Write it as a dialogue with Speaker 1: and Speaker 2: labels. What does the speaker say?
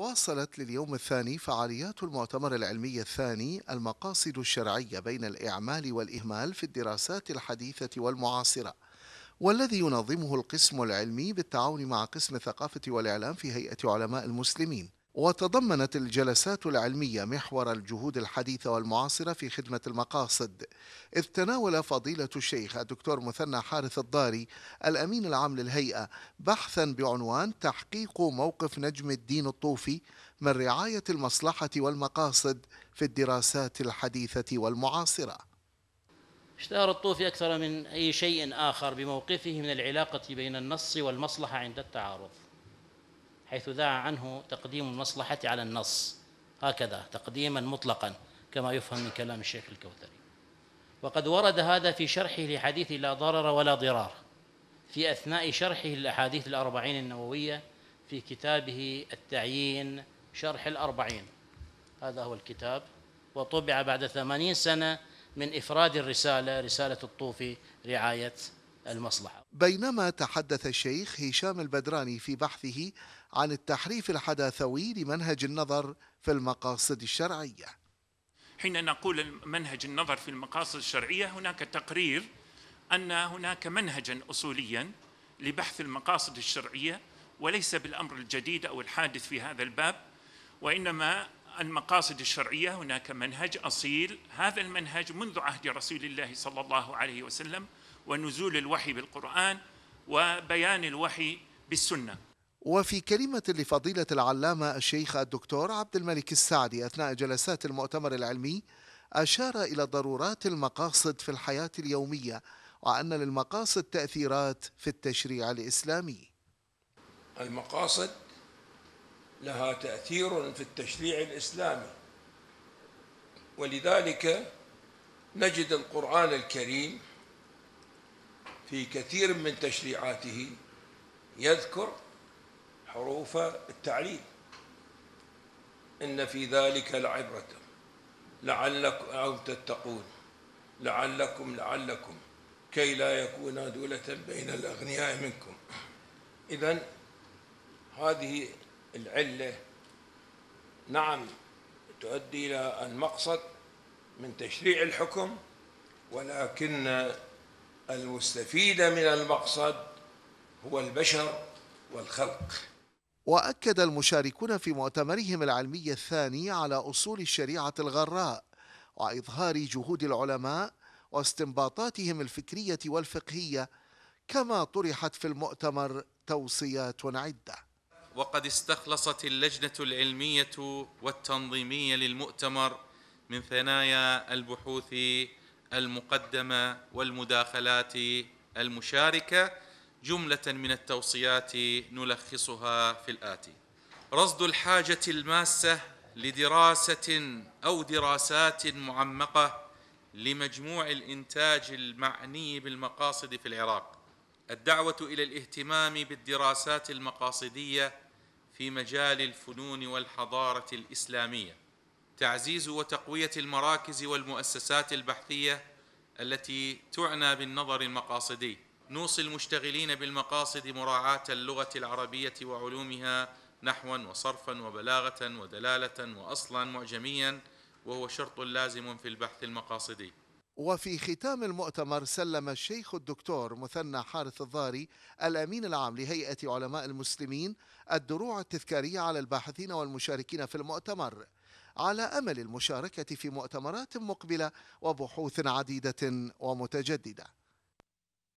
Speaker 1: واصلت لليوم الثاني فعاليات المؤتمر العلمي الثاني المقاصد الشرعية بين الإعمال والإهمال في الدراسات الحديثة والمعاصرة والذي ينظمه القسم العلمي بالتعاون مع قسم الثقافة والإعلام في هيئة علماء المسلمين وتضمنت الجلسات العلمية محور الجهود الحديثة والمعاصرة في خدمة المقاصد إذ تناول فضيلة الشيخ الدكتور مثنى حارث الضاري الأمين العام للهيئة بحثا بعنوان تحقيق موقف نجم الدين الطوفي من رعاية المصلحة والمقاصد في الدراسات الحديثة والمعاصرة
Speaker 2: اشتهر الطوفي أكثر من أي شيء آخر بموقفه من العلاقة بين النص والمصلحة عند التعارض حيث ذاع عنه تقديم المصلحة على النص هكذا تقديما مطلقا كما يفهم من كلام الشيخ الكوثري وقد ورد هذا في شرحه لحديث لا ضرر ولا ضرار في أثناء شرحه للأحاديث الأربعين النووية في كتابه التعيين شرح الأربعين هذا هو الكتاب وطبع بعد ثمانين سنة من إفراد الرسالة رسالة الطوفي رعاية المصلحة
Speaker 1: بينما تحدث الشيخ هشام البدراني في بحثه عن التحريف الحداثوي لمنهج النظر في المقاصد الشرعية
Speaker 3: حين نقول منهج النظر في المقاصد الشرعية هناك تقرير أن هناك منهجا أصوليا لبحث المقاصد الشرعية وليس بالأمر الجديد أو الحادث في هذا الباب وإنما المقاصد الشرعية هناك منهج أصيل هذا المنهج منذ عهد رسول الله صلى الله عليه وسلم ونزول الوحي بالقرآن وبيان الوحي بالسنة
Speaker 1: وفي كلمة لفضيلة العلامة الشيخ الدكتور عبد الملك السعدي أثناء جلسات المؤتمر العلمي أشار إلى ضرورات المقاصد في الحياة اليومية وأن للمقاصد تأثيرات في التشريع الإسلامي
Speaker 4: المقاصد لها تأثير في التشريع الإسلامي ولذلك نجد القرآن الكريم في كثير من تشريعاته يذكر حروف التعليل إن في ذلك العبرة لعلكم أو تتقون لعلكم لعلكم كي لا يكون دولة بين الأغنياء منكم إذا هذه العلة نعم تؤدي إلى المقصد من تشريع الحكم ولكن المستفيد من المقصد هو البشر والخلق
Speaker 1: واكد المشاركون في مؤتمرهم العلمي الثاني على اصول الشريعه الغراء واظهار جهود العلماء واستنباطاتهم الفكريه والفقهيه كما طرحت في المؤتمر توصيات عده
Speaker 5: وقد استخلصت اللجنه العلميه والتنظيميه للمؤتمر من ثنايا البحوث المقدمه والمداخلات المشاركه جمله من التوصيات نلخصها في الاتي رصد الحاجه الماسه لدراسه او دراسات معمقه لمجموع الانتاج المعني بالمقاصد في العراق الدعوه الى الاهتمام بالدراسات المقاصديه في مجال الفنون والحضاره الاسلاميه تعزيز وتقويه المراكز والمؤسسات البحثيه التي تعنى بالنظر المقاصدي نوصي المشتغلين بالمقاصد مراعاه اللغه العربيه وعلومها نحوا وصرفا وبلاغه ودلاله واصلا معجميا وهو شرط لازم في البحث المقاصدي
Speaker 1: وفي ختام المؤتمر سلم الشيخ الدكتور مثنى حارث الضاري الامين العام لهيئه علماء المسلمين الدروع التذكاريه على الباحثين والمشاركين في المؤتمر على امل المشاركه في مؤتمرات مقبله وبحوث عديده ومتجدده